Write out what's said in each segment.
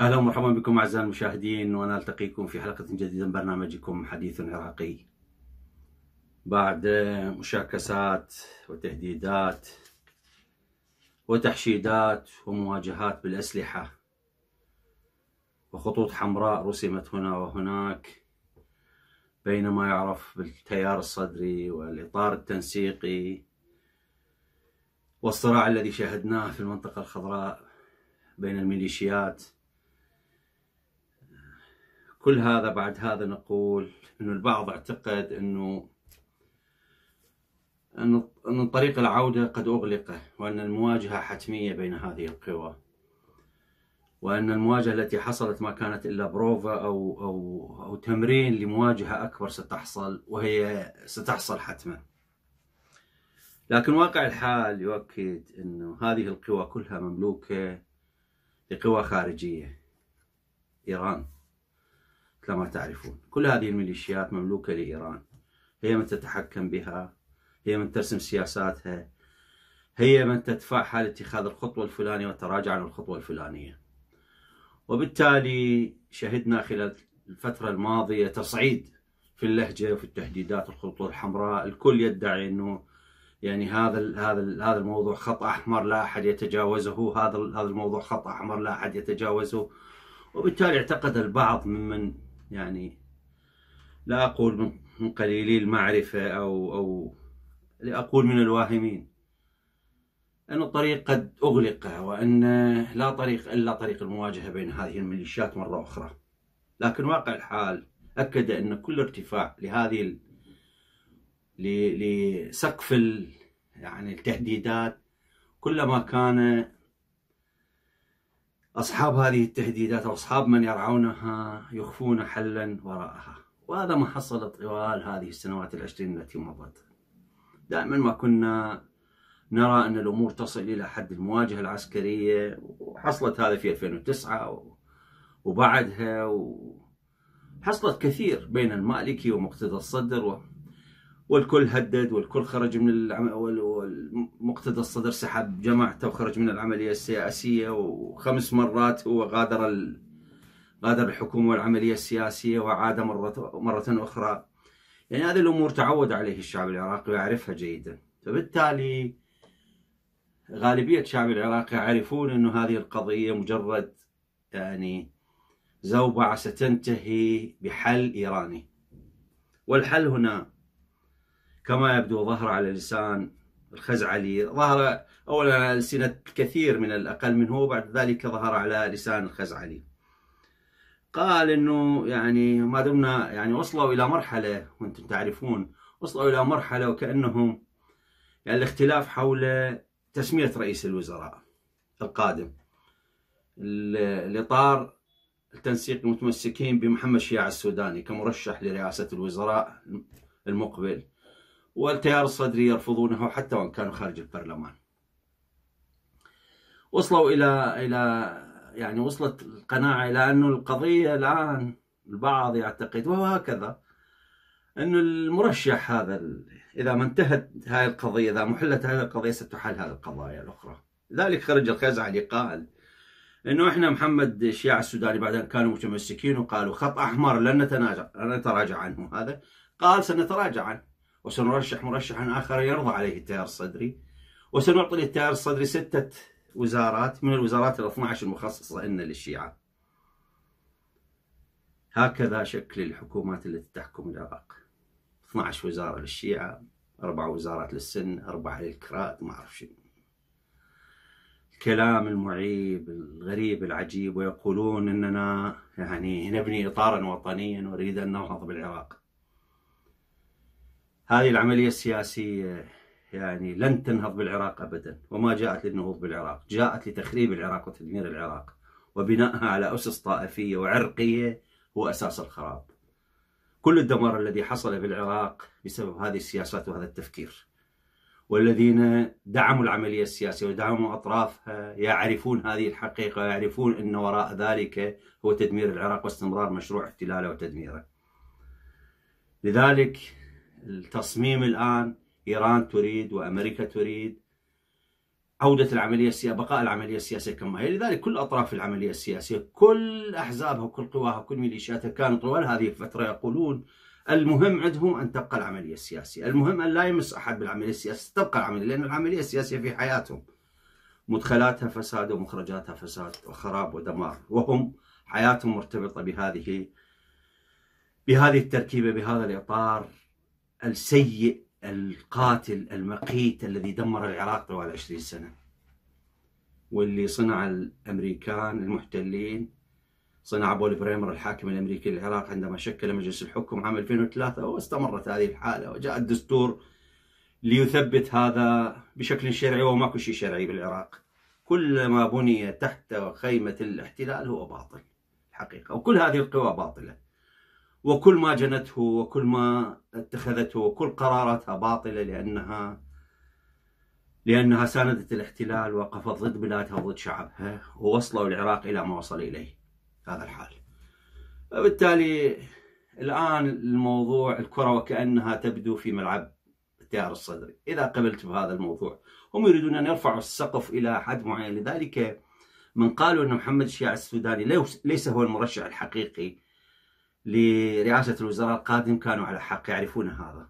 اهلا ومرحبا بكم اعزائي المشاهدين ونلتقيكم في حلقه جديده من برنامجكم حديث عراقي. بعد مشاكسات وتهديدات وتحشيدات ومواجهات بالأسلحة وخطوط حمراء رسمت هنا وهناك بين ما يعرف بالتيار الصدري والإطار التنسيقي والصراع الذي شاهدناه في المنطقة الخضراء بين الميليشيات كل هذا بعد هذا نقول أن البعض اعتقد أنه أن طريق العودة قد أغلق وأن المواجهة حتمية بين هذه القوى وأن المواجهة التي حصلت ما كانت إلا بروفا أو, أو, أو تمرين لمواجهة أكبر ستحصل وهي ستحصل حتما لكن واقع الحال يؤكد أن هذه القوى كلها مملوكة لقوى خارجية إيران كما تعرفون كل هذه الميليشيات مملوكة لإيران هي من تتحكم بها هي من ترسم سياساتها هي من تدفعها لاتخاذ الخطوة الفلانية والتراجع عن الخطوة الفلانية وبالتالي شهدنا خلال الفترة الماضية تصعيد في اللهجة وفي التهديدات الخطوط الحمراء الكل يدعي أنه يعني هذا هذا هذا الموضوع خط احمر لا احد يتجاوزه هذا هذا الموضوع خط احمر لا احد يتجاوزه وبالتالي اعتقد البعض ممن يعني لا اقول من قليلي المعرفه او او لأقول من الواهمين أن الطريق قد أغلق وأن لا طريق إلا طريق المواجهة بين هذه الميليشيات مرة أخرى لكن واقع الحال أكد أن كل ارتفاع لهذه ال... ل... لسقف ال... يعني التهديدات كلما كان أصحاب هذه التهديدات أو أصحاب من يرعونها يخفون حلا وراءها وهذا ما حصل طوال هذه السنوات العشرين التي مضت دائما ما كنا نرى أن الأمور تصل إلى حد المواجهة العسكرية وحصلت هذا في 2009 وبعدها وحصلت كثير بين المالكي ومقتدى الصدر والكل هدد والكل خرج من العم... والمقتدى الصدر سحب جماعته وخرج من العملية السياسية وخمس مرات هو غادر ال... غادر الحكومة والعملية السياسية وعاد مرة مرة أخرى يعني هذه الأمور تعود عليه الشعب العراقي ويعرفها جيدا فبالتالي غالبية الشعب العراقي يعرفون أنه هذه القضية مجرد يعني زوبعة ستنتهي بحل إيراني والحل هنا كما يبدو ظهر على لسان الخزعلي ظهر أولا على لسنة الكثير من الأقل منه وبعد ذلك ظهر على لسان الخزعلي قال انه يعني ما دمنا يعني وصلوا الى مرحله وانتم تعرفون وصلوا الى مرحله وكانهم يعني الاختلاف حول تسميه رئيس الوزراء القادم الاطار التنسيق المتمسكين بمحمد شياع السوداني كمرشح لرئاسه الوزراء المقبل والتيار الصدري يرفضونه حتى وان كانوا خارج البرلمان وصلوا الى الى يعني وصلت القناعة إلى أنه القضية الآن البعض يعتقد وهكذا أنه المرشح هذا إذا ما انتهت هذه القضية إذا محلت هذه القضية ستحل هذه القضايا الأخرى لذلك خرج الخزعلي قال انه احنا محمد الشيعة السوداني بعدين كانوا متمسكين وقالوا خط احمر لن نتناجع لن نتراجع عنه هذا قال سنتراجع عنه وسنرشح مرشحا اخر يرضى عليه التيار الصدري وسنعطي للتيار الصدري سته وزارات من الوزارات ال 12 المخصصة لنا للشيعة هكذا شكل الحكومات التي تحكم العراق 12 وزارة للشيعة أربع وزارات للسن اربع للكراد، ما أعرف شنو الكلام المعيب الغريب العجيب ويقولون أننا يعني نبني إطارا وطنيا ونريد أن ننهض بالعراق هذه العملية السياسية يعني لن تنهض بالعراق ابدا وما جاءت للنهوض بالعراق جاءت لتخريب العراق وتدمير العراق وبنائها على اسس طائفيه وعرقيه هو اساس الخراب كل الدمار الذي حصل في العراق بسبب هذه السياسات وهذا التفكير والذين دعموا العملية السياسية ودعموا أطرافها يعرفون هذه الحقيقة يعرفون أن وراء ذلك هو تدمير العراق واستمرار مشروع احتلاله وتدميره لذلك التصميم الآن إيران تريد وأمريكا تريد عودة العملية السياسية بقاء العملية السياسية كما هي لذلك كل أطراف العملية السياسية كل أحزابها وكل قواها وكل ميليشياتها كانوا طوال هذه الفترة يقولون المهم عندهم أن تبقى العملية السياسية المهم أن لا يمس أحد بالعملية السياسية تبقى العملية لأن العملية السياسية في حياتهم مدخلاتها فساد ومخرجاتها فساد وخراب ودمار وهم حياتهم مرتبطة بهذه بهذه التركيبة بهذا الإطار السيء القاتل المقيت الذي دمر العراق طوال 20 سنة واللي صنع الأمريكان المحتلين صنع بول بريمر الحاكم الأمريكي للعراق عندما شكل مجلس الحكم عام 2003 واستمرت هذه الحالة وجاء الدستور ليثبت هذا بشكل شرعي وماكو شيء شرعي بالعراق كل ما بني تحت خيمة الاحتلال هو باطل الحقيقة وكل هذه القوى باطلة وكل ما جنته وكل ما اتخذته وكل قراراتها باطلة لأنها لأنها ساندت الاحتلال وقفت ضد بلادها وضد شعبها ووصلوا العراق إلى ما وصل إليه هذا الحال وبالتالي الآن الموضوع الكرة وكأنها تبدو في ملعب التيار الصدري إذا قبلت بهذا الموضوع هم يريدون أن يرفعوا السقف إلى حد معين لذلك من قالوا أن محمد الشيعي السوداني ليس هو المرشح الحقيقي لرئاسة الوزراء القادم كانوا على حق يعرفون هذا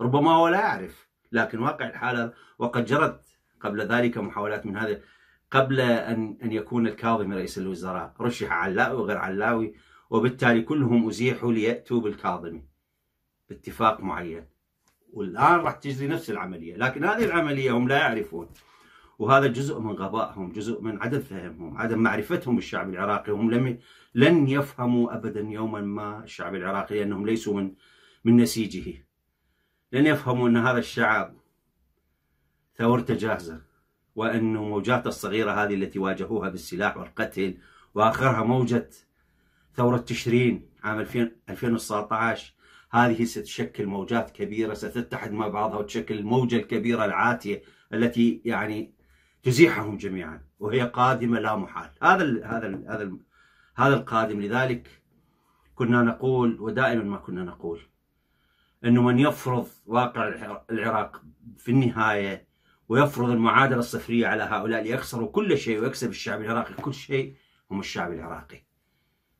ربما هو لا يعرف لكن واقع الحالة وقد جرت قبل ذلك محاولات من هذا قبل أن أن يكون الكاظمي رئيس الوزراء رشح علاوي وغير علاوي وبالتالي كلهم أزيحوا ليأتوا بالكاظمي باتفاق معين والآن راح تجري نفس العملية لكن هذه العملية هم لا يعرفون وهذا جزء من غبائهم جزء من عدم فهمهم عدم معرفتهم الشعب العراقي هم لم لن يفهموا أبدا يوما ما الشعب العراقي لأنهم ليسوا من من نسيجه لن يفهموا أن هذا الشعب ثورته جاهزة وأن موجاته الصغيرة هذه التي واجهوها بالسلاح والقتل وآخرها موجة ثورة تشرين عام 2019 هذه ستشكل موجات كبيرة ستتحد مع بعضها وتشكل الموجة الكبيرة العاتية التي يعني تزيحهم جميعا وهي قادمه لا محال هذا ال هذا ال هذا ال هذا القادم لذلك كنا نقول ودائما ما كنا نقول انه من يفرض واقع العراق في النهايه ويفرض المعادله الصفريه على هؤلاء ليخسروا كل شيء ويكسب الشعب العراقي كل شيء هم الشعب العراقي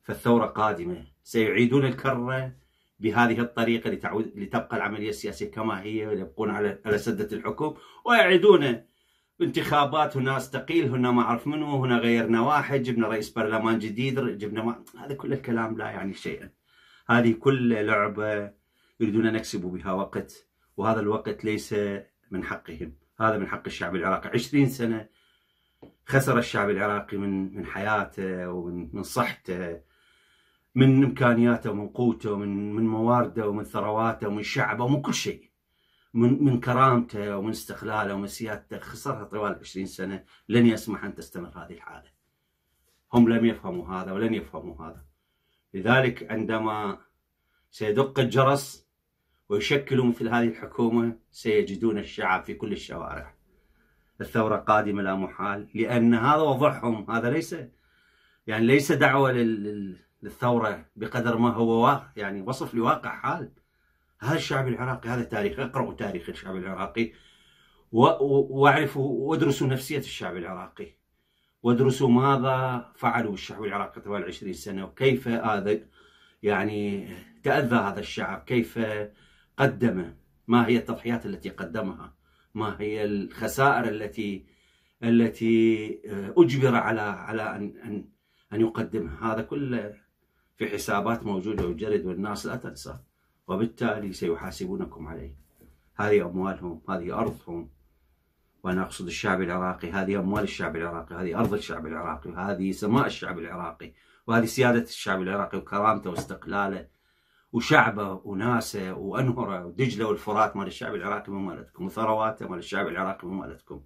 فالثوره قادمه سيعيدون الكره بهذه الطريقه لتعود لتبقى العمليه السياسيه كما هي ويبقون على على سده الحكم ويعيدون انتخابات هنا استقيل هنا ما اعرف منو هنا غيرنا واحد جبنا رئيس برلمان جديد جبنا ما... هذا كل الكلام لا يعني شيئا هذه كل لعبه يريدون ان يكسبوا بها وقت وهذا الوقت ليس من حقهم هذا من حق الشعب العراقي 20 سنه خسر الشعب العراقي من من حياته ومن من صحته من امكانياته ومن قوته ومن من موارده ومن ثرواته ومن شعبه ومن كل شيء من من كرامته ومن استقلاله ومن سيادته خسرها طوال 20 سنه لن يسمح ان تستمر هذه الحاله. هم لم يفهموا هذا ولن يفهموا هذا. لذلك عندما سيدق الجرس ويشكلوا مثل هذه الحكومه سيجدون الشعب في كل الشوارع. الثوره قادمه لا محال لان هذا وضعهم هذا ليس يعني ليس دعوه للثوره بقدر ما هو يعني وصف لواقع حال. هذا الشعب العراقي هذا تاريخ اقرأوا تاريخ الشعب العراقي واعرفوا وادرسوا نفسية الشعب العراقي وادرسوا ماذا فعلوا الشعب العراقي طوال 20 سنة وكيف هذا يعني تأذى هذا الشعب كيف قدم ما هي التضحيات التي قدمها ما هي الخسائر التي التي آه، أجبر على على أن أن أن يقدمها هذا كله في حسابات موجودة وجرد والناس لا تنساه وبالتالي سيحاسبونكم عليه هذه أموالهم هذه أرضهم وأنا أقصد الشعب العراقي هذه أموال الشعب العراقي هذه أرض الشعب العراقي هذه سماء الشعب العراقي وهذه سيادة الشعب العراقي وكرامته واستقلاله وشعبه وناسه وأنهره ودجلة والفرات مال الشعب العراقي مو مالتكم وثرواته مال الشعب العراقي مو مالتكم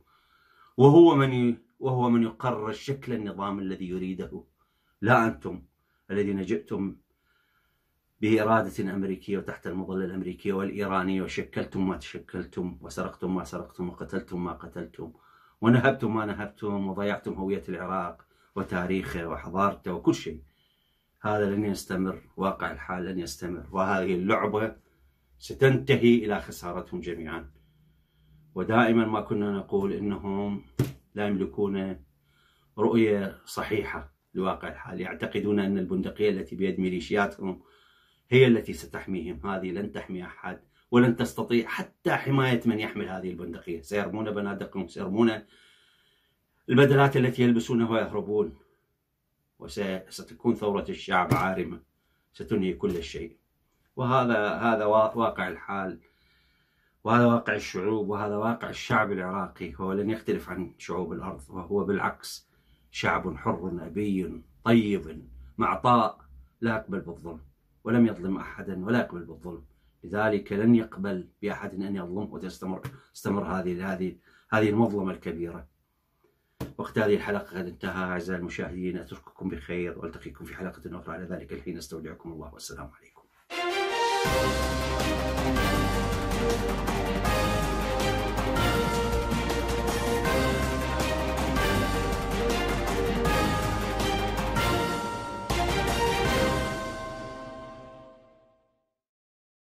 وهو من ي... وهو من يقرر شكل النظام الذي يريده لا أنتم الذين جئتم بإرادة أمريكية وتحت المظلة الأمريكية والإيرانية وشكلتم ما تشكلتم وسرقتم ما سرقتم وقتلتم ما قتلتم ونهبتم ما نهبتم وضيعتم هوية العراق وتاريخه وحضارته وكل شيء هذا لن يستمر واقع الحال لن يستمر وهذه اللعبة ستنتهي إلى خسارتهم جميعا ودائما ما كنا نقول إنهم لا يملكون رؤية صحيحة لواقع الحال يعتقدون أن البندقية التي بيد ميليشياتهم هي التي ستحميهم هذه لن تحمي أحد ولن تستطيع حتى حماية من يحمل هذه البندقية سيرمون بنادقهم سيرمون البدلات التي يلبسونها ويهربون وستكون ثورة الشعب عارمة ستنهي كل شيء وهذا هذا واقع الحال وهذا واقع الشعوب وهذا واقع الشعب العراقي هو لن يختلف عن شعوب الأرض وهو بالعكس شعب حر أبي طيب معطاء لا يقبل بالظلم ولم يظلم أحدا ولا يقبل بالظلم لذلك لن يقبل بأحد أن يظلم وتستمر استمر هذه هذه هذه المظلمة الكبيرة وقت هذه الحلقة قد انتهى أعزائي المشاهدين أترككم بخير وألتقيكم في حلقة أخرى على ذلك الحين أستودعكم الله والسلام عليكم